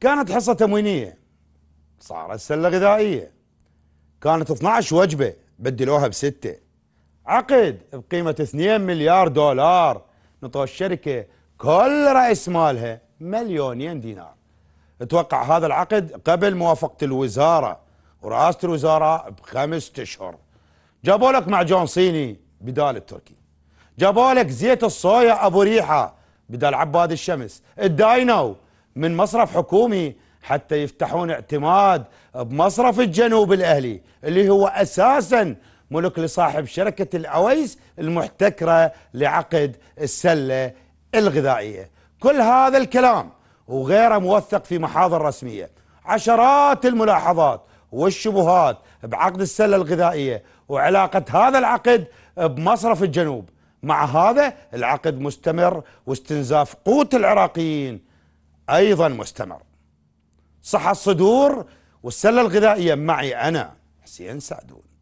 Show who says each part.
Speaker 1: كانت حصة تموينية صارت سلة غذائية كانت 12 وجبة بدلوها بستة عقد بقيمة 2 مليار دولار نطوا الشركة كل رأس مالها مليونين دينار اتوقع هذا العقد قبل موافقة الوزارة ورئاسة الوزارة بخمس أشهر جابوا لك معجون صيني بدال التركي جابوا لك زيت الصويا أبو ريحة بدال عباد الشمس الداينو من مصرف حكومي حتى يفتحون اعتماد بمصرف الجنوب الأهلي اللي هو أساساً ملك لصاحب شركة الأويس المحتكرة لعقد السلة الغذائية كل هذا الكلام وغيره موثق في محاضر رسمية عشرات الملاحظات والشبهات بعقد السلة الغذائية وعلاقة هذا العقد بمصرف الجنوب مع هذا العقد مستمر واستنزاف قوت العراقيين أيضا مستمر صحة الصدور والسلة الغذائية معي أنا حسين سعدون